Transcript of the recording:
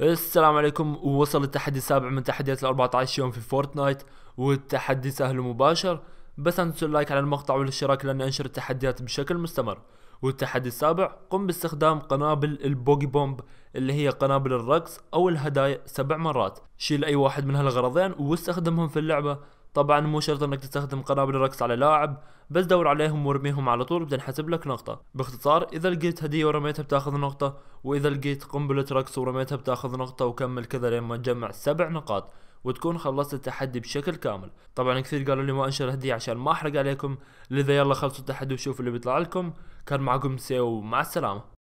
السلام عليكم وصل التحدي السابع من تحديات ال 14 يوم في فورتنايت والتحدي سهل ومباشر بس انسوا اللايك على المقطع والاشتراك لاني انشر التحديات بشكل مستمر والتحدي السابع قم باستخدام قنابل البوغي بومب اللي هي قنابل الرقص او الهدايا سبع مرات شيل اي واحد من هالغرضين واستخدمهم في اللعبة طبعا مو شرط انك تستخدم قنابل الرقص على لاعب بس دور عليهم وارميهم على طول بتنحسب لك نقطة باختصار اذا لقيت هدية ورميتها بتاخذ نقطة واذا لقيت قنبلة رقص ورميتها بتاخذ نقطة وكمل كذا لين ما تجمع سبع نقاط وتكون خلصت التحدي بشكل كامل طبعا كثير قالوا لي ما انشر هدية عشان ما احرق عليكم لذا يلا خلصوا التحدي وشوفوا اللي بيطلع لكم كان معكم سيو مع السلامة